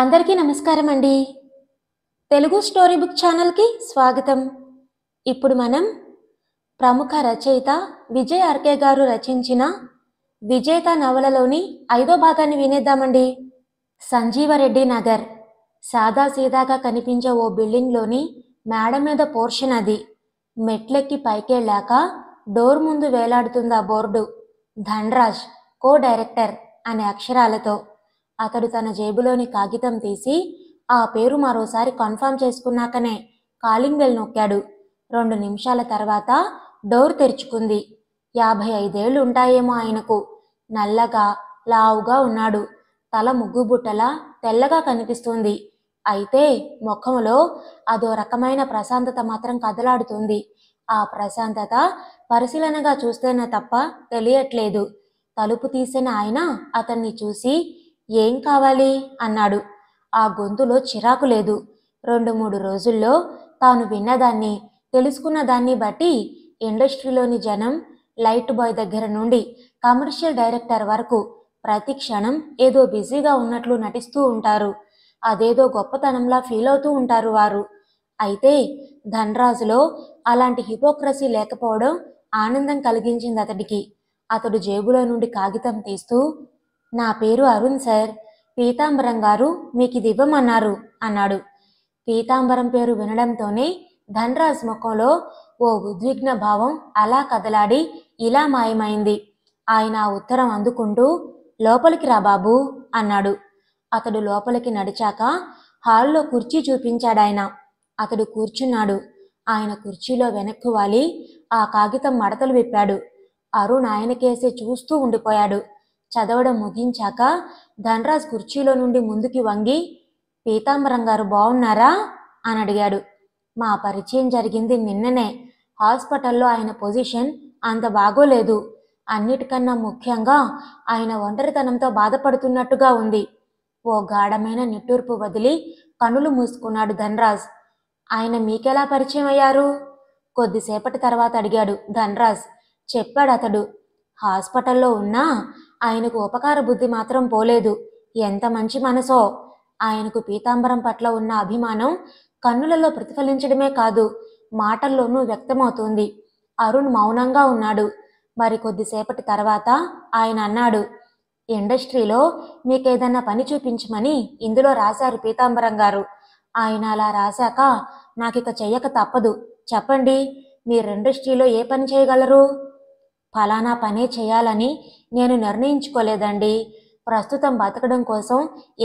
అందరికీ నమస్కారం అండి తెలుగు స్టోరీ బుక్ ఛానల్కి స్వాగతం ఇప్పుడు మనం ప్రముఖ రచయిత విజయ్ ఆర్కే గారు రచించిన విజేత నవలలోని ఐదో భాగాన్ని వినేద్దామండి సంజీవరెడ్డి నగర్ సాదా సీదాగా కనిపించే ఓ బిల్డింగ్లోని మేడ మీద పోర్షన్ అది మెట్లెక్కి పైకెళ్ళాక డోర్ ముందు వేలాడుతుంది ఆ బోర్డు ధన్రాజ్ కో డైరెక్టర్ అనే అక్షరాలతో అతడు తన జేబులోని కాగితం తీసి ఆ పేరు మరోసారి కన్ఫర్మ్ చేసుకున్నాకనే కాలింగ్ బెల్ నొక్కాడు రెండు నిమిషాల తర్వాత డోర్ తెరుచుకుంది యాభై ఐదేళ్లు ఉంటాయేమో ఆయనకు నల్లగా లావుగా ఉన్నాడు తల బుట్టల తెల్లగా కనిపిస్తుంది అయితే ముఖంలో అదో రకమైన ప్రశాంతత మాత్రం కదలాడుతుంది ఆ ప్రశాంతత పరిశీలనగా చూస్తేనే తప్ప తెలియట్లేదు తలుపు తీసిన ఆయన అతన్ని చూసి ఏం కావాలి అన్నాడు ఆ గొంతులో చిరాకు లేదు రెండు మూడు రోజుల్లో తాను విన్నదాన్ని తెలుసుకున్న దాన్ని బట్టి ఇండస్ట్రీలోని జనం లైట్ బాయ్ దగ్గర నుండి కమర్షియల్ డైరెక్టర్ వరకు ప్రతి క్షణం ఏదో బిజీగా ఉన్నట్లు నటిస్తూ ఉంటారు అదేదో గొప్పతనంలా ఫీల్ అవుతూ ఉంటారు వారు అయితే ధనరాజులో అలాంటి హిపోక్రసీ లేకపోవడం ఆనందం కలిగించింది అతడికి అతడు జేబులో నుండి కాగితం తీస్తూ నా పేరు అరుణ్ సార్ పీతాంబరం గారు మీకు ఇది ఇవ్వమన్నారు అన్నాడు పీతాంబరం పేరు వినడంతోనే ధనరాజ్ ముఖంలో ఓ ఉద్విగ్న భావం అలా కదలాడి ఇలా మాయమైంది ఆయన ఆ ఉత్తరం అందుకుంటూ లోపలికి రా బాబు అన్నాడు అతడు లోపలికి నడిచాక హాల్లో కుర్చీ చూపించాడాయన అతడు కూర్చున్నాడు ఆయన కుర్చీలో వెనక్కువాలి ఆ కాగితం మడతలు విప్పాడు అరుణ్ ఆయనకేసి చూస్తూ ఉండిపోయాడు చదవడం ముగించాక ధనరాజ్ కుర్చీలో నుండి ముందుకి వంగి పీతాంబరం గారు బాగున్నారా అని అడిగాడు మా పరిచయం జరిగింది నిన్ననే హాస్పిటల్లో ఆయన పొజిషన్ అంత బాగోలేదు అన్నిటికన్నా ముఖ్యంగా ఆయన ఒంటరితనంతో బాధపడుతున్నట్టుగా ఉంది ఓ గాఢమైన నిట్టూర్పు వదిలి కనులు మూసుకున్నాడు ధనరాజ్ ఆయన మీకెలా పరిచయం అయ్యారు కొద్దిసేపటి తర్వాత అడిగాడు ధనరాజ్ చెప్పాడు అతడు హాస్పిటల్లో ఉన్నా ఆయనకు ఉపకార బుద్ధి మాత్రం పోలేదు ఎంత మంచి మనసో ఆయనకు పీతాంబరం పట్ల ఉన్న అభిమానం కన్నులలో ప్రతిఫలించడమే కాదు మాటల్లోనూ వ్యక్తమవుతుంది అరుణ్ మౌనంగా ఉన్నాడు మరి కొద్దిసేపటి తర్వాత ఆయన అన్నాడు ఇండస్ట్రీలో మీకేదన్నా పని చూపించమని ఇందులో రాశారు పీతాంబరం గారు ఆయన అలా రాశాక నాకిక చెయ్యక తప్పదు చెప్పండి మీరు ఇండస్ట్రీలో ఏ పని చేయగలరు ఫలానా పనే చేయాలని నేను నిర్ణయించుకోలేదండి ప్రస్తుతం బతకడం కోసం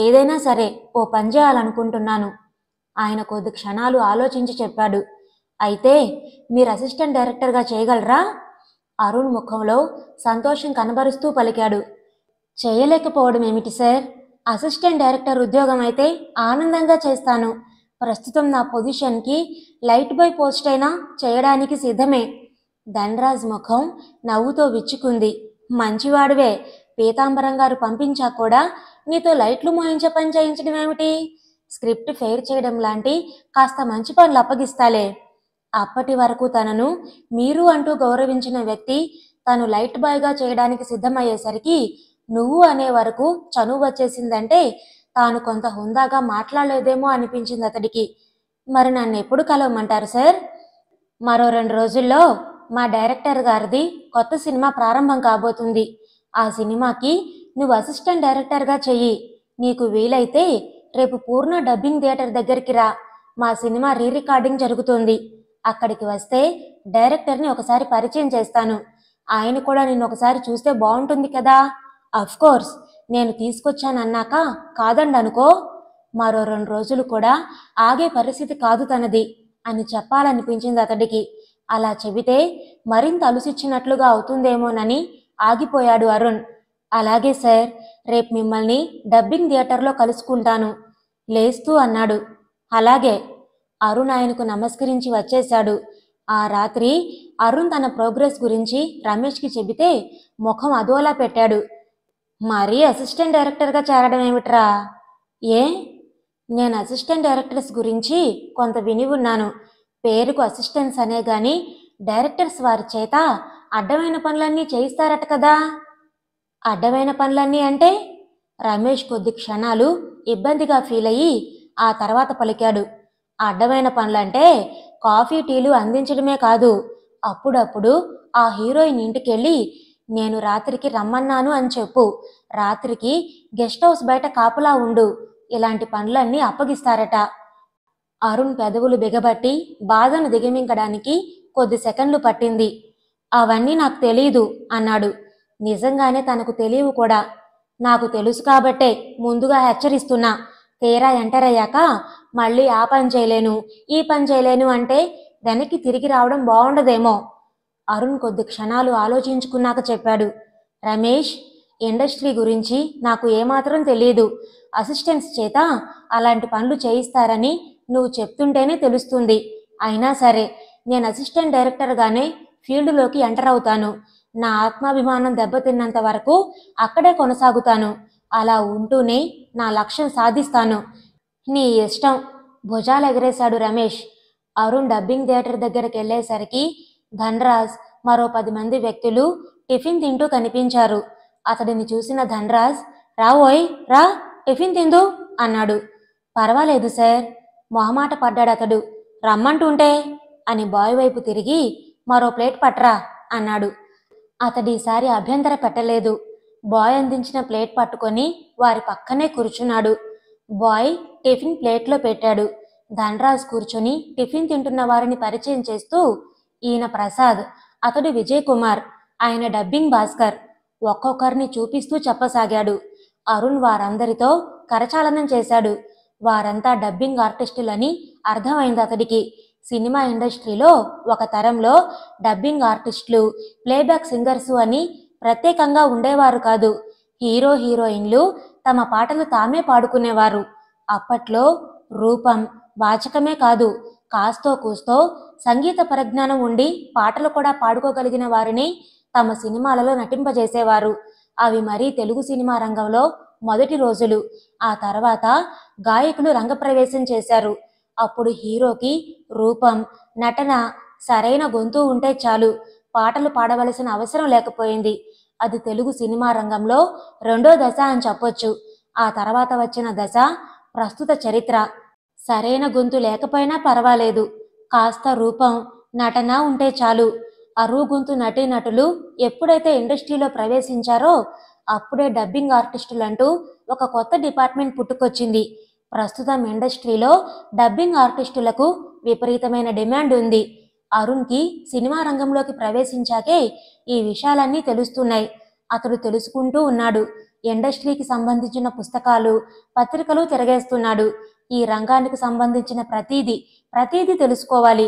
ఏదైనా సరే ఓ పని చేయాలనుకుంటున్నాను ఆయన కొద్ది క్షణాలు ఆలోచించి చెప్పాడు అయితే మీరు అసిస్టెంట్ డైరెక్టర్గా చేయగలరా అరుణ్ ముఖంలో సంతోషం కనబరుస్తూ పలికాడు చేయలేకపోవడం ఏమిటి సార్ అసిస్టెంట్ డైరెక్టర్ ఉద్యోగం అయితే ఆనందంగా చేస్తాను ప్రస్తుతం నా పొజిషన్కి లైట్ బై పోస్ట్ అయినా చేయడానికి సిద్ధమే ధనరాజ్ ముఖం నవ్వుతో విచ్చుకుంది మంచివాడువే పీతాంబరం గారు పంపించా కూడా నీతో లైట్లు మోయించే పని చేయించడం ఏమిటి స్క్రిప్ట్ ఫెయిర్ చేయడం లాంటి కాస్త మంచి పనులు అప్పగిస్తాలే అప్పటి వరకు తనను మీరు అంటూ గౌరవించిన వ్యక్తి తను లైట్ బాయ్గా చేయడానికి సిద్ధమయ్యేసరికి నువ్వు అనే వరకు చనువు వచ్చేసిందంటే తాను కొంత హుందాగా మాట్లాడలేదేమో అనిపించింది అతడికి మరి నన్ను ఎప్పుడు కలవమంటారు సార్ మరో రెండు రోజుల్లో మా డైరెక్టర్ గారిది కొత్త సినిమా ప్రారంభం కాబోతుంది ఆ సినిమాకి నువ్వు అసిస్టెంట్ డైరెక్టర్గా చెయ్యి నీకు వీలైతే రేపు పూర్ణ డబ్బింగ్ థియేటర్ దగ్గరికి రా మా సినిమా రీ రికార్డింగ్ జరుగుతుంది అక్కడికి వస్తే డైరెక్టర్ని ఒకసారి పరిచయం చేస్తాను ఆయన కూడా నేను ఒకసారి చూస్తే బాగుంటుంది కదా కోర్స్ నేను తీసుకొచ్చానన్నాక కాదండి అనుకో మరో రెండు రోజులు కూడా ఆగే పరిస్థితి కాదు తనది అని చెప్పాలనిపించింది అతడికి అలా చెబితే మరింత అలుసిచ్చినట్లుగా అవుతుందేమోనని ఆగిపోయాడు అరుణ్ అలాగే సార్ రేపు మిమ్మల్ని డబ్బింగ్ థియేటర్లో కలుసుకుంటాను లేస్తూ అన్నాడు అలాగే అరుణ్ ఆయనకు నమస్కరించి వచ్చేశాడు ఆ రాత్రి అరుణ్ తన ప్రోగ్రెస్ గురించి రమేష్కి చెబితే ముఖం అదోలా పెట్టాడు మరీ అసిస్టెంట్ డైరెక్టర్గా చేరడం ఏమిట్రా ఏ నేను అసిస్టెంట్ డైరెక్టర్స్ గురించి కొంత విని ఉన్నాను పేరుకు అసిస్టెన్స్ అనే గాని డైరెక్టర్స్ వారి చేత అడ్డమైన పనులన్నీ చేయిస్తారట కదా అడ్డమైన పనులన్నీ అంటే రమేష్ కొద్ది క్షణాలు ఇబ్బందిగా ఫీల్ అయ్యి ఆ తర్వాత పలికాడు అడ్డమైన పనులంటే కాఫీ టీలు అందించడమే కాదు అప్పుడప్పుడు ఆ హీరోయిన్ ఇంటికెళ్ళి నేను రాత్రికి రమ్మన్నాను అని చెప్పు రాత్రికి గెస్ట్ హౌస్ బయట కాపులా ఉండు ఇలాంటి పనులన్నీ అప్పగిస్తారట అరుణ్ పెదవులు బిగబట్టి బాధను దిగమింగడానికి కొద్ది సెకండ్లు పట్టింది అవన్నీ నాకు తెలియదు అన్నాడు నిజంగానే తనకు తెలియవు కూడా నాకు తెలుసు కాబట్టే ముందుగా హెచ్చరిస్తున్నా తీరా ఎంటర్ అయ్యాక మళ్ళీ ఆ పని చేయలేను ఈ పని చేయలేను అంటే వెనక్కి తిరిగి రావడం బాగుండదేమో అరుణ్ కొద్ది క్షణాలు ఆలోచించుకున్నాక చెప్పాడు రమేష్ ఇండస్ట్రీ గురించి నాకు ఏమాత్రం తెలియదు అసిస్టెంట్స్ చేత అలాంటి పనులు చేయిస్తారని నువ్వు చెప్తుంటేనే తెలుస్తుంది అయినా సరే నేను అసిస్టెంట్ డైరెక్టర్గానే ఫీల్డ్లోకి ఎంటర్ అవుతాను నా ఆత్మాభిమానం దెబ్బతిన్నంత వరకు అక్కడే కొనసాగుతాను అలా ఉంటూనే నా లక్ష్యం సాధిస్తాను నీ ఇష్టం భుజాలు ఎగరేశాడు రమేష్ అరుణ్ డబ్బింగ్ థియేటర్ దగ్గరికి వెళ్ళేసరికి ధనరాజ్ మరో పది మంది వ్యక్తులు టిఫిన్ తింటూ కనిపించారు అతడిని చూసిన ధనరాజ్ రావోయ్ రా టిఫిన్ తిందు అన్నాడు పర్వాలేదు సార్ మొహమాట పడ్డాడు అతడు రమ్మంటుంటే అని బాయ్ వైపు తిరిగి మరో ప్లేట్ పట్రా అన్నాడు ఈసారి అభ్యంతర పెట్టలేదు బాయ్ అందించిన ప్లేట్ పట్టుకొని వారి పక్కనే కూర్చున్నాడు బాయ్ టిఫిన్ ప్లేట్లో పెట్టాడు ధనరాజ్ కూర్చొని టిఫిన్ తింటున్న వారిని పరిచయం చేస్తూ ఈయన ప్రసాద్ అతడు విజయ్ కుమార్ ఆయన డబ్బింగ్ భాస్కర్ ఒక్కొక్కరిని చూపిస్తూ చెప్పసాగాడు అరుణ్ వారందరితో కరచాలనం చేశాడు వారంతా డబ్బింగ్ ఆర్టిస్టులని అర్థమైంది అతడికి సినిమా ఇండస్ట్రీలో ఒక తరంలో డబ్బింగ్ ఆర్టిస్టులు ప్లేబ్యాక్ సింగర్స్ అని ప్రత్యేకంగా ఉండేవారు కాదు హీరో హీరోయిన్లు తమ పాటలు తామే పాడుకునేవారు అప్పట్లో రూపం వాచకమే కాదు కాస్తో కూస్తో సంగీత పరిజ్ఞానం ఉండి పాటలు కూడా పాడుకోగలిగిన వారిని తమ సినిమాలలో నటింపజేసేవారు అవి మరీ తెలుగు సినిమా రంగంలో మొదటి రోజులు ఆ తర్వాత గాయకులు రంగప్రవేశం చేశారు అప్పుడు హీరోకి రూపం నటన సరైన గొంతు ఉంటే చాలు పాటలు పాడవలసిన అవసరం లేకపోయింది అది తెలుగు సినిమా రంగంలో రెండో దశ అని చెప్పొచ్చు ఆ తర్వాత వచ్చిన దశ ప్రస్తుత చరిత్ర సరైన గొంతు లేకపోయినా పర్వాలేదు కాస్త రూపం నటన ఉంటే చాలు అరువు గొంతు నటీనటులు ఎప్పుడైతే ఇండస్ట్రీలో ప్రవేశించారో అప్పుడే డబ్బింగ్ ఆర్టిస్టులు అంటూ ఒక కొత్త డిపార్ట్మెంట్ పుట్టుకొచ్చింది ప్రస్తుతం ఇండస్ట్రీలో డబ్బింగ్ ఆర్టిస్టులకు విపరీతమైన డిమాండ్ ఉంది అరుణ్కి సినిమా రంగంలోకి ప్రవేశించాకే ఈ విషయాలన్నీ తెలుస్తున్నాయి అతడు తెలుసుకుంటూ ఉన్నాడు ఇండస్ట్రీకి సంబంధించిన పుస్తకాలు పత్రికలు తిరగేస్తున్నాడు ఈ రంగానికి సంబంధించిన ప్రతీది ప్రతీది తెలుసుకోవాలి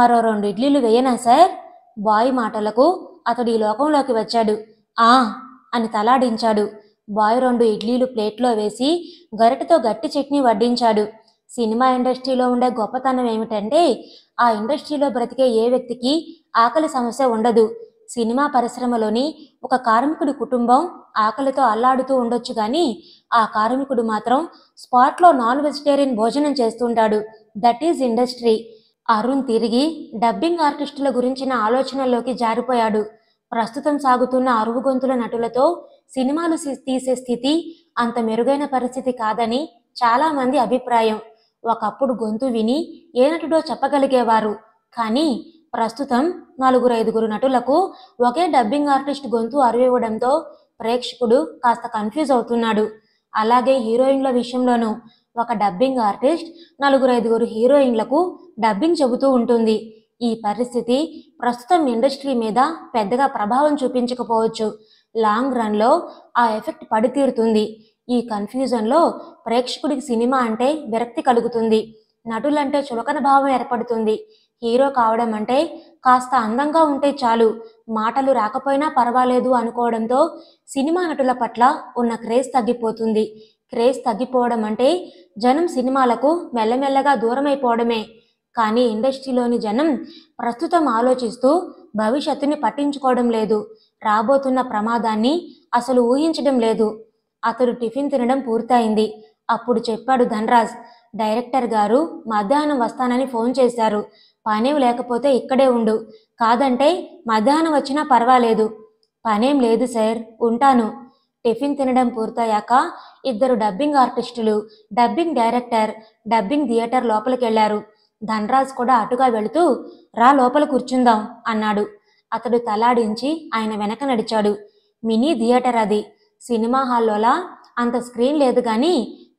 మరో రెండు ఇడ్లీలు వేయనా సార్ బాయ్ మాటలకు అతడు ఈ లోకంలోకి వచ్చాడు ఆ అని తలాడించాడు బాయ్ రెండు ఇడ్లీలు ప్లేట్లో వేసి గరిటతో గట్టి చట్నీ వడ్డించాడు సినిమా ఇండస్ట్రీలో ఉండే గొప్పతనం ఏమిటంటే ఆ ఇండస్ట్రీలో బ్రతికే ఏ వ్యక్తికి ఆకలి సమస్య ఉండదు సినిమా పరిశ్రమలోని ఒక కార్మికుడి కుటుంబం ఆకలితో అల్లాడుతూ ఉండొచ్చు కానీ ఆ కార్మికుడు మాత్రం స్పాట్లో నాన్ వెజిటేరియన్ భోజనం చేస్తుంటాడు దట్ ఈజ్ ఇండస్ట్రీ అరుణ్ తిరిగి డబ్బింగ్ ఆర్టిస్టుల గురించిన ఆలోచనలోకి జారిపోయాడు ప్రస్తుతం సాగుతున్న గొంతుల నటులతో సినిమాలు తీసే స్థితి అంత మెరుగైన పరిస్థితి కాదని చాలామంది అభిప్రాయం ఒకప్పుడు గొంతు విని ఏ నటుడో చెప్పగలిగేవారు కానీ ప్రస్తుతం నలుగురు ఐదుగురు నటులకు ఒకే డబ్బింగ్ ఆర్టిస్ట్ గొంతు అరువివ్వడంతో ప్రేక్షకుడు కాస్త కన్ఫ్యూజ్ అవుతున్నాడు అలాగే హీరోయిన్ల విషయంలోనూ ఒక డబ్బింగ్ ఆర్టిస్ట్ నలుగురు ఐదుగురు హీరోయిన్లకు డబ్బింగ్ చెబుతూ ఉంటుంది ఈ పరిస్థితి ప్రస్తుతం ఇండస్ట్రీ మీద పెద్దగా ప్రభావం చూపించకపోవచ్చు లాంగ్ రన్లో ఆ ఎఫెక్ట్ పడితీరుతుంది ఈ కన్ఫ్యూజన్లో ప్రేక్షకుడికి సినిమా అంటే విరక్తి కలుగుతుంది నటులంటే చులకన భావం ఏర్పడుతుంది హీరో కావడం అంటే కాస్త అందంగా ఉంటే చాలు మాటలు రాకపోయినా పర్వాలేదు అనుకోవడంతో సినిమా నటుల పట్ల ఉన్న క్రేజ్ తగ్గిపోతుంది క్రేజ్ తగ్గిపోవడం అంటే జనం సినిమాలకు మెల్లమెల్లగా దూరమైపోవడమే కానీ ఇండస్ట్రీలోని జనం ప్రస్తుతం ఆలోచిస్తూ భవిష్యత్తుని పట్టించుకోవడం లేదు రాబోతున్న ప్రమాదాన్ని అసలు ఊహించడం లేదు అతడు టిఫిన్ తినడం పూర్తయింది అప్పుడు చెప్పాడు ధనరాజ్ డైరెక్టర్ గారు మధ్యాహ్నం వస్తానని ఫోన్ చేశారు పనేం లేకపోతే ఇక్కడే ఉండు కాదంటే మధ్యాహ్నం వచ్చినా పర్వాలేదు పనేం లేదు సార్ ఉంటాను టిఫిన్ తినడం పూర్తయ్యాక ఇద్దరు డబ్బింగ్ ఆర్టిస్టులు డబ్బింగ్ డైరెక్టర్ డబ్బింగ్ థియేటర్ లోపలికెళ్లారు ధనరాజ్ కూడా అటుగా వెళుతూ రా లోపల కూర్చుందాం అన్నాడు అతడు తలాడించి ఆయన వెనక నడిచాడు మినీ థియేటర్ అది సినిమా హాల్లోలా అంత స్క్రీన్ లేదు కానీ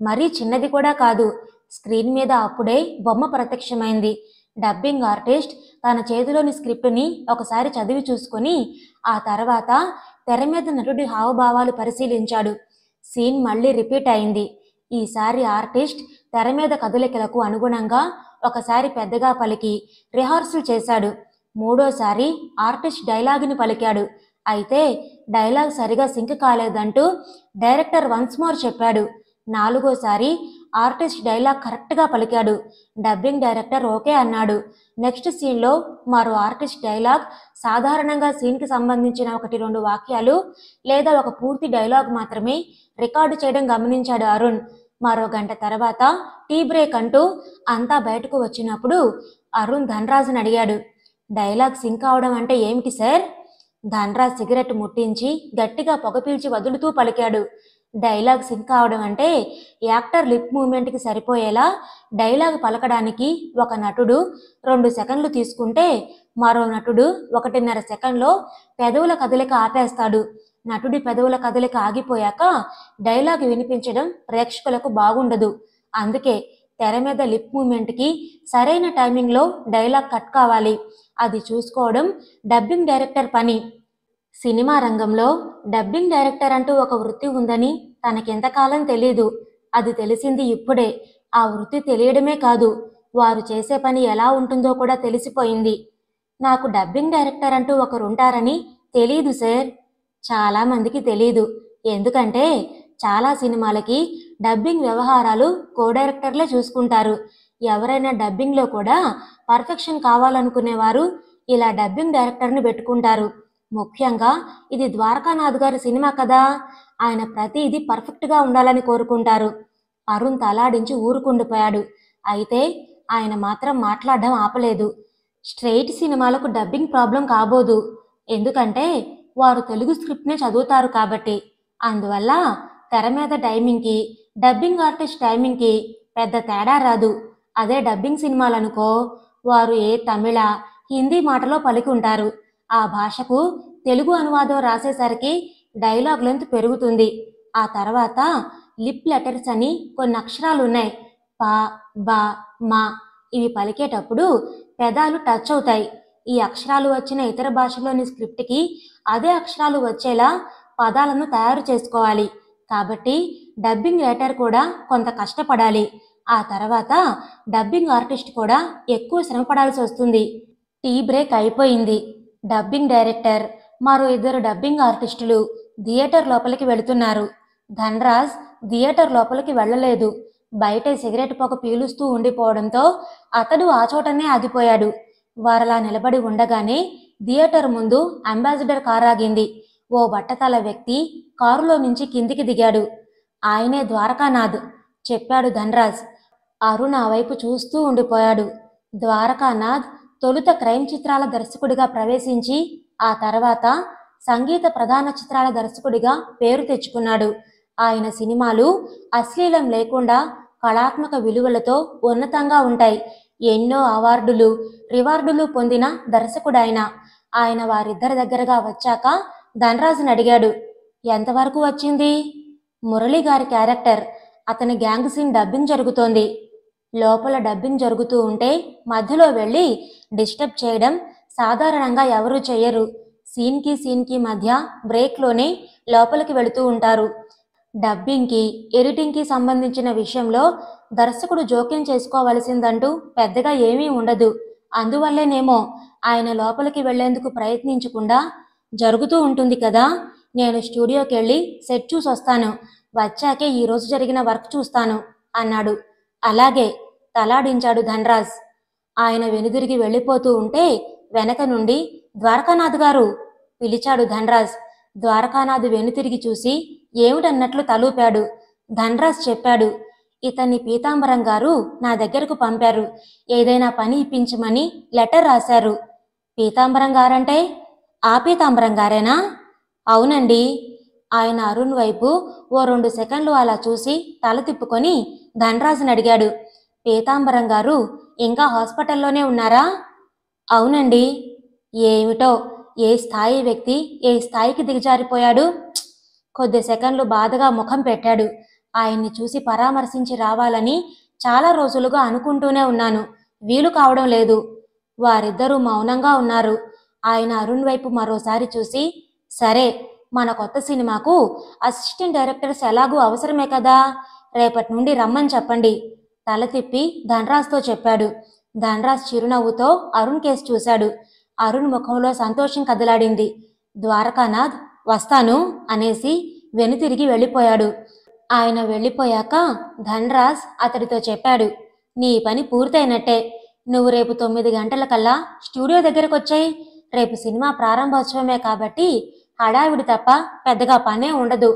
మరీ చిన్నది కూడా కాదు స్క్రీన్ మీద అప్పుడే బొమ్మ ప్రత్యక్షమైంది డబ్బింగ్ ఆర్టిస్ట్ తన చేతిలోని స్క్రిప్ట్ని ఒకసారి చదివి చూసుకొని ఆ తర్వాత తెర మీద నటుడి హావభావాలు పరిశీలించాడు సీన్ మళ్ళీ రిపీట్ అయింది ఈసారి ఆర్టిస్ట్ తెర మీద కదలికలకు అనుగుణంగా ఒకసారి పెద్దగా పలికి రిహార్సల్ చేశాడు మూడోసారి ఆర్టిస్ట్ డైలాగ్ని పలికాడు అయితే డైలాగ్ సరిగా సింక్ కాలేదంటూ డైరెక్టర్ వన్స్ మోర్ చెప్పాడు నాలుగోసారి ఆర్టిస్ట్ డైలాగ్ కరెక్ట్గా పలికాడు డబ్బింగ్ డైరెక్టర్ ఓకే అన్నాడు నెక్స్ట్ సీన్లో మరో ఆర్టిస్ట్ డైలాగ్ సాధారణంగా సీన్కి సంబంధించిన ఒకటి రెండు వాక్యాలు లేదా ఒక పూర్తి డైలాగ్ మాత్రమే రికార్డు చేయడం గమనించాడు అరుణ్ మరో గంట తర్వాత టీ బ్రేక్ అంటూ అంతా బయటకు వచ్చినప్పుడు అరుణ్ ధనరాజుని అడిగాడు డైలాగ్ సింక్ అవడం అంటే ఏమిటి సార్ ధనరాజ్ సిగరెట్ ముట్టించి గట్టిగా పొగ పీల్చి వదులుతూ పలికాడు డైలాగ్ సింక్ అవడం అంటే యాక్టర్ లిప్ మూమెంట్కి సరిపోయేలా డైలాగ్ పలకడానికి ఒక నటుడు రెండు సెకండ్లు తీసుకుంటే మరో నటుడు ఒకటిన్నర సెకండ్లో పెదవుల కదలిక ఆపేస్తాడు నటుడి పెదవుల కదలిక ఆగిపోయాక డైలాగ్ వినిపించడం ప్రేక్షకులకు బాగుండదు అందుకే తెర మీద లిప్ మూమెంట్కి సరైన టైమింగ్లో డైలాగ్ కట్ కావాలి అది చూసుకోవడం డబ్బింగ్ డైరెక్టర్ పని సినిమా రంగంలో డబ్బింగ్ డైరెక్టర్ అంటూ ఒక వృత్తి ఉందని తనకెంతకాలం తెలీదు అది తెలిసింది ఇప్పుడే ఆ వృత్తి తెలియడమే కాదు వారు చేసే పని ఎలా ఉంటుందో కూడా తెలిసిపోయింది నాకు డబ్బింగ్ డైరెక్టర్ అంటూ ఒకరుంటారని తెలీదు సార్ చాలా మందికి తెలీదు ఎందుకంటే చాలా సినిమాలకి డబ్బింగ్ వ్యవహారాలు కో డైరెక్టర్లే చూసుకుంటారు ఎవరైనా డబ్బింగ్లో కూడా పర్ఫెక్షన్ కావాలనుకునేవారు ఇలా డబ్బింగ్ డైరెక్టర్ని పెట్టుకుంటారు ముఖ్యంగా ఇది ద్వారకానాథ్ గారి సినిమా కదా ఆయన ప్రతిదీ పర్ఫెక్ట్గా ఉండాలని కోరుకుంటారు అరుణ్ తలాడించి ఊరుకుండిపోయాడు అయితే ఆయన మాత్రం మాట్లాడడం ఆపలేదు స్ట్రెయిట్ సినిమాలకు డబ్బింగ్ ప్రాబ్లం కాబోదు ఎందుకంటే వారు తెలుగు స్క్రిప్ట్నే చదువుతారు కాబట్టి అందువల్ల తెర మీద టైమింగ్కి డబ్బింగ్ ఆర్టిస్ట్ టైమింగ్కి పెద్ద తేడా రాదు అదే డబ్బింగ్ సినిమాలు అనుకో వారు ఏ తమిళ హిందీ మాటలో ఉంటారు ఆ భాషకు తెలుగు అనువాదం రాసేసరికి డైలాగ్ లెంత్ పెరుగుతుంది ఆ తర్వాత లిప్ లెటర్స్ అని కొన్ని అక్షరాలు ఉన్నాయి ప బ మా ఇవి పలికేటప్పుడు పెదాలు టచ్ అవుతాయి ఈ అక్షరాలు వచ్చిన ఇతర భాషలోని స్క్రిప్ట్కి అదే అక్షరాలు వచ్చేలా పదాలను తయారు చేసుకోవాలి కాబట్టి డబ్బింగ్ రైటర్ కూడా కొంత కష్టపడాలి ఆ తర్వాత డబ్బింగ్ ఆర్టిస్ట్ కూడా ఎక్కువ శ్రమపడాల్సి వస్తుంది టీ బ్రేక్ అయిపోయింది డబ్బింగ్ డైరెక్టర్ మరో ఇద్దరు డబ్బింగ్ ఆర్టిస్టులు థియేటర్ లోపలికి వెళుతున్నారు ధనరాజ్ థియేటర్ లోపలికి వెళ్ళలేదు బయట సిగరెట్ పొగ పీలుస్తూ ఉండిపోవడంతో అతడు ఆ చోటనే ఆగిపోయాడు వారలా నిలబడి ఉండగానే థియేటర్ ముందు అంబాసిడర్ కారు ఆగింది ఓ బట్టతల వ్యక్తి కారులో నుంచి కిందికి దిగాడు ఆయనే ద్వారకానాథ్ చెప్పాడు ధనరాజ్ అరుణ్ ఆ వైపు చూస్తూ ఉండిపోయాడు ద్వారకానాథ్ తొలుత క్రైమ్ చిత్రాల దర్శకుడిగా ప్రవేశించి ఆ తర్వాత సంగీత ప్రధాన చిత్రాల దర్శకుడిగా పేరు తెచ్చుకున్నాడు ఆయన సినిమాలు అశ్లీలం లేకుండా కళాత్మక విలువలతో ఉన్నతంగా ఉంటాయి ఎన్నో అవార్డులు రివార్డులు పొందిన దర్శకుడైన ఆయన వారిద్దరి దగ్గరగా వచ్చాక ధనరాజుని అడిగాడు ఎంతవరకు వచ్చింది మురళి గారి క్యారెక్టర్ అతని గ్యాంగ్ సీన్ డబ్బింగ్ జరుగుతోంది లోపల డబ్బింగ్ జరుగుతూ ఉంటే మధ్యలో వెళ్ళి డిస్టర్బ్ చేయడం సాధారణంగా ఎవరూ చేయరు సీన్కి సీన్కి మధ్య బ్రేక్లోనే లోపలికి వెళుతూ ఉంటారు డబ్బింగ్కి ఎడిటింగ్కి సంబంధించిన విషయంలో దర్శకుడు జోక్యం చేసుకోవలసిందంటూ పెద్దగా ఏమీ ఉండదు అందువల్లేనేమో ఆయన లోపలికి వెళ్లేందుకు ప్రయత్నించకుండా జరుగుతూ ఉంటుంది కదా నేను స్టూడియోకి వెళ్ళి సెట్ చూసి వస్తాను వచ్చాకే ఈరోజు జరిగిన వర్క్ చూస్తాను అన్నాడు అలాగే తలాడించాడు ధనరాజ్ ఆయన వెనుదిరిగి వెళ్ళిపోతూ ఉంటే వెనక నుండి ద్వారకానాథ్ గారు పిలిచాడు ధనరాజ్ ద్వారకానాథ్ వెనుతిరిగి చూసి ఏమిటన్నట్లు తలూపాడు ధనరాజ్ చెప్పాడు ఇతన్ని పీతాంబరం గారు నా దగ్గరకు పంపారు ఏదైనా పని ఇప్పించమని లెటర్ రాశారు పీతాంబరం గారంటే ఆ పీతాంబరం గారేనా అవునండి ఆయన అరుణ్ వైపు ఓ రెండు సెకండ్లు అలా చూసి తల తిప్పుకొని ధనరాజుని అడిగాడు పీతాంబరం గారు ఇంకా హాస్పిటల్లోనే ఉన్నారా అవునండి ఏమిటో ఏ స్థాయి వ్యక్తి ఏ స్థాయికి దిగజారిపోయాడు కొద్ది సెకండ్లు బాధగా ముఖం పెట్టాడు ఆయన్ని చూసి పరామర్శించి రావాలని చాలా రోజులుగా అనుకుంటూనే ఉన్నాను వీలు కావడం లేదు వారిద్దరూ మౌనంగా ఉన్నారు ఆయన అరుణ్ వైపు మరోసారి చూసి సరే మన కొత్త సినిమాకు అసిస్టెంట్ డైరెక్టర్స్ ఎలాగూ అవసరమే కదా రేపటి నుండి రమ్మని చెప్పండి తల తిప్పి ధనరాజ్తో చెప్పాడు ధనరాజ్ చిరునవ్వుతో అరుణ్ కేసు చూశాడు అరుణ్ ముఖంలో సంతోషం కదలాడింది ద్వారకానాథ్ వస్తాను అనేసి వెనుతిరిగి వెళ్ళిపోయాడు ఆయన వెళ్ళిపోయాక ధనరాజ్ అతడితో చెప్పాడు నీ పని పూర్తయినట్టే నువ్వు రేపు తొమ్మిది గంటలకల్లా స్టూడియో దగ్గరకు వచ్చాయి రేపు సినిమా ప్రారంభోత్సవమే కాబట్టి హడావిడి తప్ప పెద్దగా పనే ఉండదు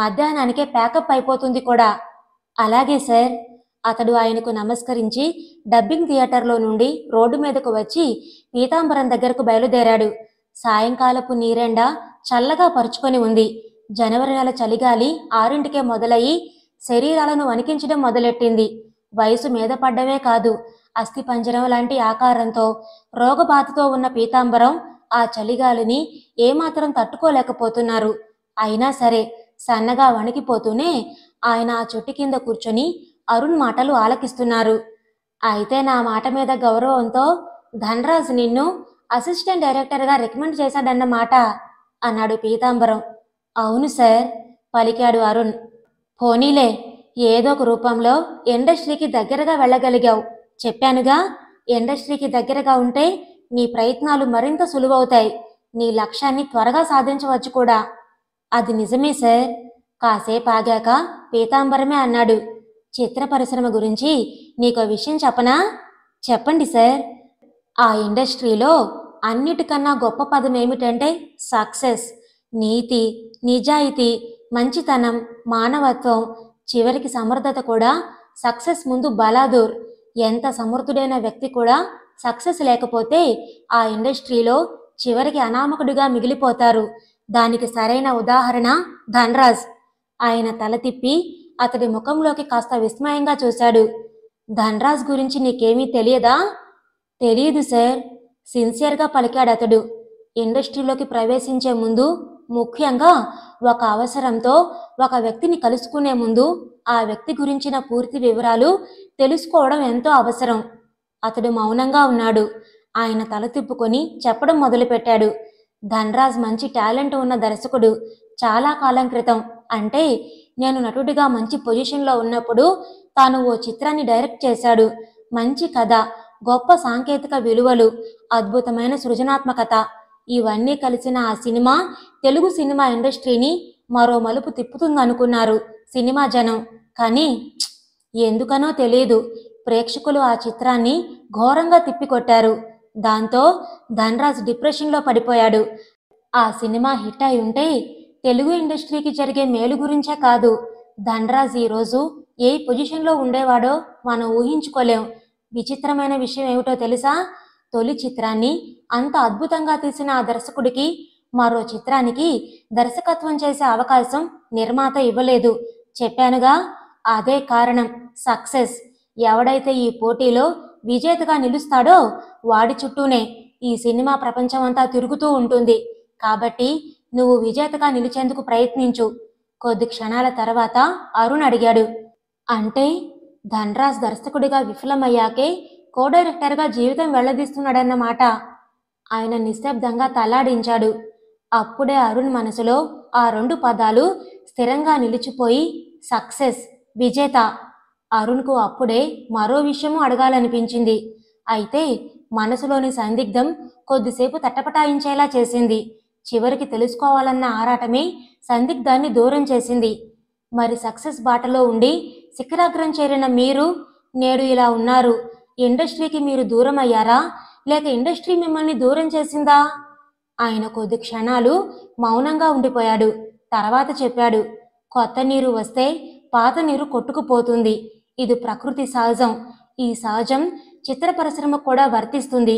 మధ్యాహ్నానికే ప్యాకప్ అయిపోతుంది కూడా అలాగే సార్ అతడు ఆయనకు నమస్కరించి డబ్బింగ్ థియేటర్లో నుండి రోడ్డు మీదకు వచ్చి పీతాంబరం దగ్గరకు బయలుదేరాడు సాయంకాలపు నీరెండా చల్లగా పరుచుకొని ఉంది జనవరి నెల చలిగాలి ఆరింటికే మొదలయ్యి శరీరాలను వణికించడం మొదలెట్టింది వయసు మీద పడ్డమే కాదు అస్థి పంజరం లాంటి ఆకారంతో రోగబాధతో ఉన్న పీతాంబరం ఆ చలిగాలిని ఏమాత్రం తట్టుకోలేకపోతున్నారు అయినా సరే సన్నగా వణికిపోతూనే ఆయన ఆ చెట్టు కింద కూర్చొని అరుణ్ మాటలు ఆలకిస్తున్నారు అయితే నా మాట మీద గౌరవంతో ధనరాజ్ నిన్ను అసిస్టెంట్ డైరెక్టర్గా రికమెండ్ చేశాడన్నమాట అన్నాడు పీతాంబరం అవును సార్ పలికాడు అరుణ్ పోనీలే ఏదో ఒక రూపంలో ఇండస్ట్రీకి దగ్గరగా వెళ్ళగలిగావు చెప్పానుగా ఇండస్ట్రీకి దగ్గరగా ఉంటే నీ ప్రయత్నాలు మరింత సులువవుతాయి నీ లక్ష్యాన్ని త్వరగా సాధించవచ్చు కూడా అది నిజమే సార్ కాసేపు ఆగాక పీతాంబరమే అన్నాడు చిత్ర పరిశ్రమ గురించి నీకో విషయం చెప్పనా చెప్పండి సార్ ఆ ఇండస్ట్రీలో అన్నిటికన్నా గొప్ప పదం ఏమిటంటే సక్సెస్ నీతి నిజాయితీ మంచితనం మానవత్వం చివరికి సమర్థత కూడా సక్సెస్ ముందు బలాదూర్ ఎంత సమర్థుడైన వ్యక్తి కూడా సక్సెస్ లేకపోతే ఆ ఇండస్ట్రీలో చివరికి అనామకుడిగా మిగిలిపోతారు దానికి సరైన ఉదాహరణ ధనరాజ్ ఆయన తల తిప్పి అతడి ముఖంలోకి కాస్త విస్మయంగా చూశాడు ధనరాజ్ గురించి నీకేమీ తెలియదా తెలియదు సార్ సిన్సియర్గా పలికాడు అతడు ఇండస్ట్రీలోకి ప్రవేశించే ముందు ముఖ్యంగా ఒక అవసరంతో ఒక వ్యక్తిని కలుసుకునే ముందు ఆ వ్యక్తి గురించిన పూర్తి వివరాలు తెలుసుకోవడం ఎంతో అవసరం అతడు మౌనంగా ఉన్నాడు ఆయన తల తిప్పుకొని చెప్పడం మొదలుపెట్టాడు ధనరాజ్ మంచి టాలెంట్ ఉన్న దర్శకుడు చాలా కాలం క్రితం అంటే నేను నటుడిగా మంచి పొజిషన్లో ఉన్నప్పుడు తాను ఓ చిత్రాన్ని డైరెక్ట్ చేశాడు మంచి కథ గొప్ప సాంకేతిక విలువలు అద్భుతమైన సృజనాత్మకత ఇవన్నీ కలిసిన ఆ సినిమా తెలుగు సినిమా ఇండస్ట్రీని మరో మలుపు తిప్పుతుంది అనుకున్నారు సినిమా జనం కానీ ఎందుకనో తెలియదు ప్రేక్షకులు ఆ చిత్రాన్ని ఘోరంగా తిప్పికొట్టారు దాంతో ధనరాజ్ డిప్రెషన్లో పడిపోయాడు ఆ సినిమా హిట్ అయి ఉంటే తెలుగు ఇండస్ట్రీకి జరిగే మేలు గురించే కాదు ధనరాజ్ ఈరోజు ఏ పొజిషన్లో ఉండేవాడో మనం ఊహించుకోలేం విచిత్రమైన విషయం ఏమిటో తెలుసా తొలి చిత్రాన్ని అంత అద్భుతంగా తీసిన ఆ దర్శకుడికి మరో చిత్రానికి దర్శకత్వం చేసే అవకాశం నిర్మాత ఇవ్వలేదు చెప్పానుగా అదే కారణం సక్సెస్ ఎవడైతే ఈ పోటీలో విజేతగా నిలుస్తాడో వాడి చుట్టూనే ఈ సినిమా ప్రపంచం అంతా తిరుగుతూ ఉంటుంది కాబట్టి నువ్వు విజేతగా నిలిచేందుకు ప్రయత్నించు కొద్ది క్షణాల తర్వాత అరుణ్ అడిగాడు అంటే ధన్రాజ్ దర్శకుడిగా విఫలమయ్యాకే కో డైరెక్టర్గా జీవితం వెళ్లదీస్తున్నాడన్నమాట ఆయన నిశ్శబ్దంగా తలాడించాడు అప్పుడే అరుణ్ మనసులో ఆ రెండు పదాలు స్థిరంగా నిలిచిపోయి సక్సెస్ విజేత అరుణ్కు అప్పుడే మరో విషయము అడగాలనిపించింది అయితే మనసులోని సందిగ్ధం కొద్దిసేపు తట్టపటాయించేలా చేసింది చివరికి తెలుసుకోవాలన్న ఆరాటమే సందిగ్ధాన్ని దూరం చేసింది మరి సక్సెస్ బాటలో ఉండి శిఖరాగ్రం చేరిన మీరు నేడు ఇలా ఉన్నారు ఇండస్ట్రీకి మీరు దూరం అయ్యారా లేక ఇండస్ట్రీ మిమ్మల్ని దూరం చేసిందా ఆయన కొద్ది క్షణాలు మౌనంగా ఉండిపోయాడు తర్వాత చెప్పాడు కొత్త నీరు వస్తే పాత నీరు కొట్టుకుపోతుంది ఇది ప్రకృతి సహజం ఈ సహజం చిత్ర పరిశ్రమ కూడా వర్తిస్తుంది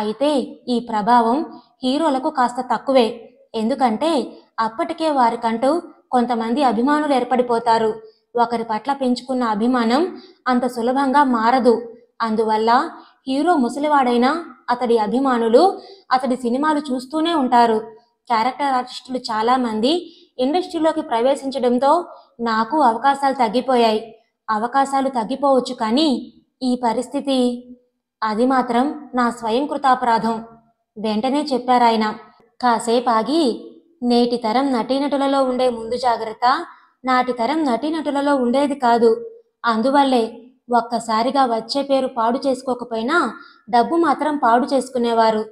అయితే ఈ ప్రభావం హీరోలకు కాస్త తక్కువే ఎందుకంటే అప్పటికే వారికంటూ కొంతమంది అభిమానులు ఏర్పడిపోతారు ఒకరి పట్ల పెంచుకున్న అభిమానం అంత సులభంగా మారదు అందువల్ల హీరో ముసలివాడైనా అతడి అభిమానులు అతడి సినిమాలు చూస్తూనే ఉంటారు క్యారెక్టర్ ఆర్టిస్టులు చాలామంది ఇండస్ట్రీలోకి ప్రవేశించడంతో నాకు అవకాశాలు తగ్గిపోయాయి అవకాశాలు తగ్గిపోవచ్చు కానీ ఈ పరిస్థితి అది మాత్రం నా స్వయం కృతాపరాధం వెంటనే చెప్పారాయన కాసేపు ఆగి నేటి తరం నటీనటులలో ఉండే ముందు జాగ్రత్త నాటి తరం నటీనటులలో ఉండేది కాదు అందువల్లే ఒక్కసారిగా వచ్చే పేరు పాడు చేసుకోకపోయినా డబ్బు మాత్రం పాడు చేసుకునేవారు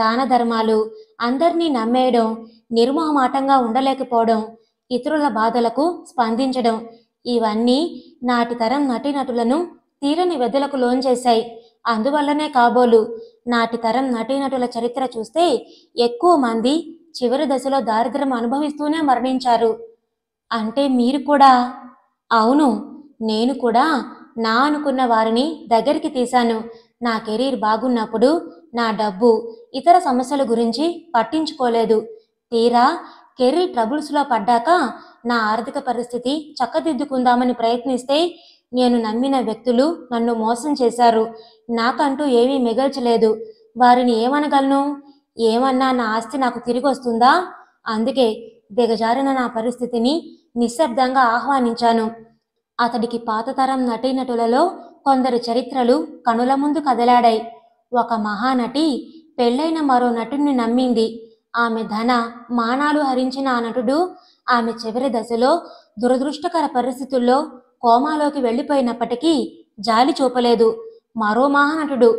దాన ధర్మాలు అందరినీ నమ్మేయడం నిర్మోహమాటంగా ఉండలేకపోవడం ఇతరుల బాధలకు స్పందించడం ఇవన్నీ నాటి తరం నటీనటులను తీరని వెదలకు చేశాయి అందువల్లనే కాబోలు నాటి తరం నటీనటుల చరిత్ర చూస్తే ఎక్కువ మంది చివరి దశలో దారిద్ర్యం అనుభవిస్తూనే మరణించారు అంటే మీరు కూడా అవును నేను కూడా నా అనుకున్న వారిని దగ్గరికి తీశాను నా కెరీర్ బాగున్నప్పుడు నా డబ్బు ఇతర సమస్యల గురించి పట్టించుకోలేదు తీరా కెరీర్ ట్రబుల్స్లో పడ్డాక నా ఆర్థిక పరిస్థితి చక్కదిద్దుకుందామని ప్రయత్నిస్తే నేను నమ్మిన వ్యక్తులు నన్ను మోసం చేశారు నాకంటూ ఏమీ మిగల్చలేదు వారిని ఏమనగలను ఏమన్నా నా ఆస్తి నాకు తిరిగి వస్తుందా అందుకే దిగజారిన నా పరిస్థితిని నిశ్శబ్దంగా ఆహ్వానించాను అతడికి పాతతరం నటీనటులలో కొందరు చరిత్రలు కనుల ముందు కదలాడాయి ఒక మహానటి పెళ్ళైన మరో నటుడిని నమ్మింది ఆమె ధన మానాలు హరించిన ఆ నటుడు ఆమె చివరి దశలో దురదృష్టకర పరిస్థితుల్లో కోమాలోకి వెళ్ళిపోయినప్పటికీ జాలి చూపలేదు మరో మహానటుడు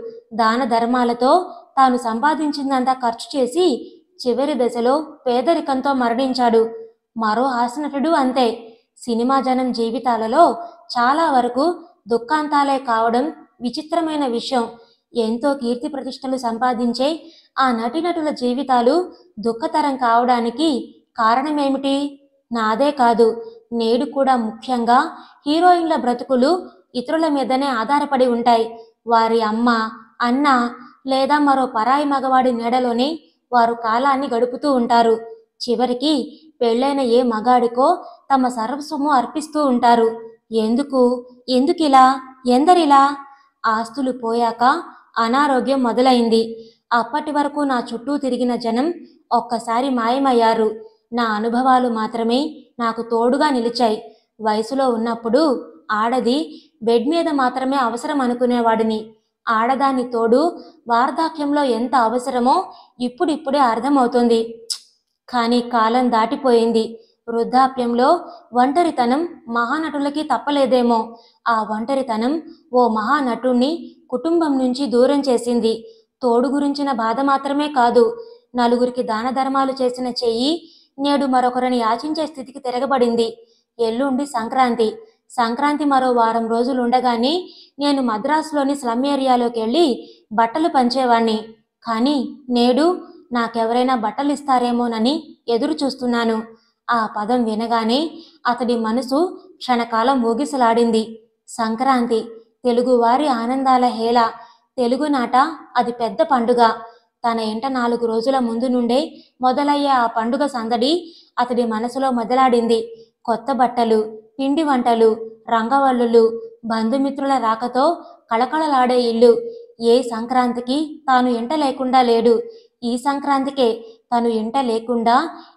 దాన ధర్మాలతో తాను సంపాదించిందంతా ఖర్చు చేసి చివరి దశలో పేదరికంతో మరణించాడు మరో హాస్యనటుడు అంతే సినిమా జనం జీవితాలలో చాలా వరకు దుఃఖాంతాలే కావడం విచిత్రమైన విషయం ఎంతో కీర్తి ప్రతిష్టలు సంపాదించే ఆ నటీనటుల జీవితాలు దుఃఖతరం కావడానికి కారణమేమిటి నాదే కాదు నేడు కూడా ముఖ్యంగా హీరోయిన్ల బ్రతుకులు ఇతరుల మీదనే ఆధారపడి ఉంటాయి వారి అమ్మ అన్న లేదా మరో పరాయి మగవాడి నీడలోనే వారు కాలాన్ని గడుపుతూ ఉంటారు చివరికి పెళ్ళైన ఏ మగాడికో తమ సర్వస్వము అర్పిస్తూ ఉంటారు ఎందుకు ఎందుకిలా ఎందరిలా ఆస్తులు పోయాక అనారోగ్యం మొదలైంది అప్పటి వరకు నా చుట్టూ తిరిగిన జనం ఒక్కసారి మాయమయ్యారు నా అనుభవాలు మాత్రమే నాకు తోడుగా నిలిచాయి వయసులో ఉన్నప్పుడు ఆడది బెడ్ మీద మాత్రమే అవసరం అనుకునేవాడిని ఆడదాని తోడు వార్ధాక్యంలో ఎంత అవసరమో ఇప్పుడిప్పుడే అర్థమవుతుంది కానీ కాలం దాటిపోయింది వృద్ధాప్యంలో ఒంటరితనం మహానటులకి తప్పలేదేమో ఆ ఒంటరితనం ఓ మహానటుణ్ణి కుటుంబం నుంచి దూరం చేసింది తోడు గురించిన బాధ మాత్రమే కాదు నలుగురికి దాన ధర్మాలు చేసిన చెయ్యి నేడు మరొకరిని యాచించే స్థితికి తిరగబడింది ఎల్లుండి సంక్రాంతి సంక్రాంతి మరో వారం రోజులు ఉండగానే నేను మద్రాసులోని స్లమ్ ఏరియాలోకి వెళ్ళి బట్టలు పంచేవాణ్ణి కానీ నేడు నాకెవరైనా బట్టలు ఇస్తారేమోనని ఎదురు చూస్తున్నాను ఆ పదం వినగానే అతడి మనసు క్షణకాలం ఊగిసలాడింది సంక్రాంతి తెలుగువారి ఆనందాల హేళ తెలుగునాట అది పెద్ద పండుగ తన ఇంట నాలుగు రోజుల ముందు నుండే మొదలయ్యే ఆ పండుగ సందడి అతడి మనసులో మొదలాడింది కొత్త బట్టలు పిండి వంటలు రంగవల్లులు బంధుమిత్రుల రాకతో కళకళలాడే ఇల్లు ఏ సంక్రాంతికి తాను ఎంట లేకుండా లేడు ఈ సంక్రాంతికే తను ఇంట లేకుండా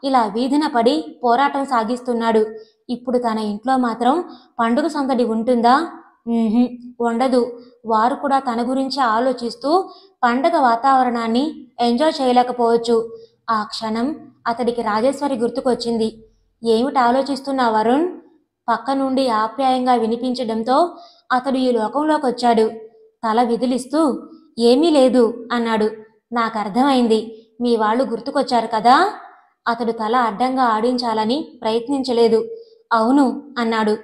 ఇలా వీధిన పడి పోరాటం సాగిస్తున్నాడు ఇప్పుడు తన ఇంట్లో మాత్రం పండుగ సందడి ఉంటుందా ఉండదు వారు కూడా తన గురించి ఆలోచిస్తూ పండగ వాతావరణాన్ని ఎంజాయ్ చేయలేకపోవచ్చు ఆ క్షణం అతడికి రాజేశ్వరి గుర్తుకొచ్చింది ఏమిటి ఆలోచిస్తున్న వరుణ్ పక్క నుండి ఆప్యాయంగా వినిపించడంతో అతడు ఈ లోకంలోకి వచ్చాడు తల విదిలిస్తూ ఏమీ లేదు అన్నాడు నాకు అర్థమైంది మీ వాళ్ళు గుర్తుకొచ్చారు కదా అతడు తల అడ్డంగా ఆడించాలని ప్రయత్నించలేదు అవును అన్నాడు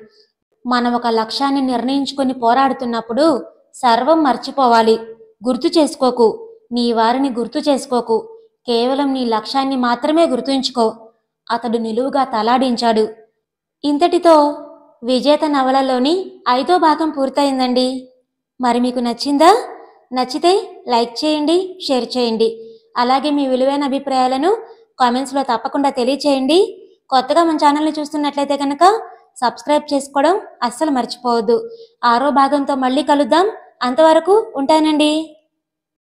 మనం ఒక లక్ష్యాన్ని నిర్ణయించుకొని పోరాడుతున్నప్పుడు సర్వం మర్చిపోవాలి గుర్తు చేసుకోకు నీ వారిని గుర్తు చేసుకోకు కేవలం నీ లక్ష్యాన్ని మాత్రమే గుర్తుంచుకో అతడు నిలువుగా తలాడించాడు ఇంతటితో విజేత నవలలోని ఐదో భాగం పూర్తయిందండి మరి మీకు నచ్చిందా నచ్చితే లైక్ చేయండి షేర్ చేయండి అలాగే మీ విలువైన అభిప్రాయాలను కామెంట్స్లో తప్పకుండా తెలియచేయండి కొత్తగా మన ఛానల్ని చూస్తున్నట్లయితే కనుక సబ్స్క్రైబ్ చేసుకోవడం అస్సలు మర్చిపోవద్దు ఆరో భాగంతో మళ్ళీ కలుద్దాం అంతవరకు ఉంటానండి